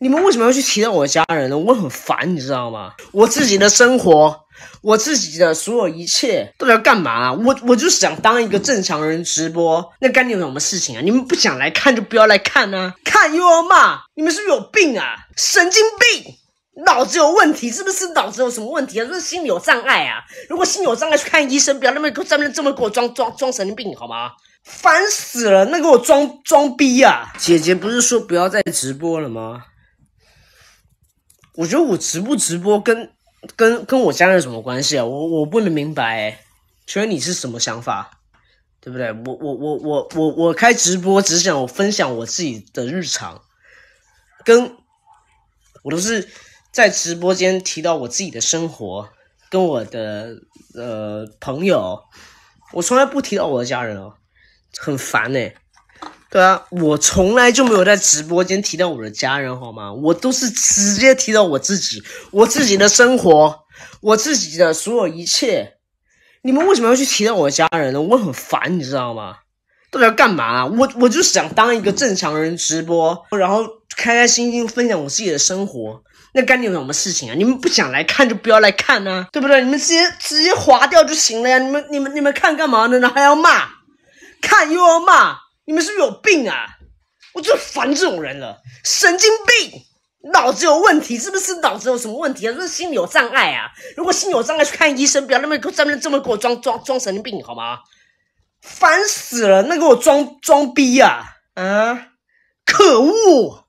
你们为什么要去提到我家人呢？我很烦，你知道吗？我自己的生活，我自己的所有一切都要干嘛？我我就想当一个正常人直播。那干你有什么事情啊？你们不想来看就不要来看啊！看又要骂，你们是不是有病啊？神经病，脑子有问题是不是？脑子有什么问题啊？是不是心理有障碍啊？如果心理有障碍，去看医生，不要那么这么这么给我装装装神经病好吗？烦死了，那给我装装逼啊！姐姐不是说不要再直播了吗？我觉得我直不直播跟跟跟我家人什么关系啊？我我不能明白，哎，所以你是什么想法？对不对？我我我我我我开直播只想我分享我自己的日常，跟我都是在直播间提到我自己的生活，跟我的呃朋友，我从来不提到我的家人哦，很烦哎。对啊，我从来就没有在直播间提到我的家人，好吗？我都是直接提到我自己，我自己的生活，我自己的所有一切。你们为什么要去提到我的家人呢？我很烦，你知道吗？到底要干嘛啊？我我就想当一个正常人直播，然后开开心心分享我自己的生活。那干你有什么事情啊？你们不想来看就不要来看呢，对不对？你们直接直接划掉就行了呀。你们你们你们看干嘛呢？还要骂，看又要骂。你们是不是有病啊？我最烦这种人了，神经病，脑子有问题，是不是脑子有什么问题啊？是心理有障碍啊？如果心理有障碍，去看医生，不要那么这么这么给我装装装神经病好吗？烦死了，那给我装装逼啊！啊，可恶！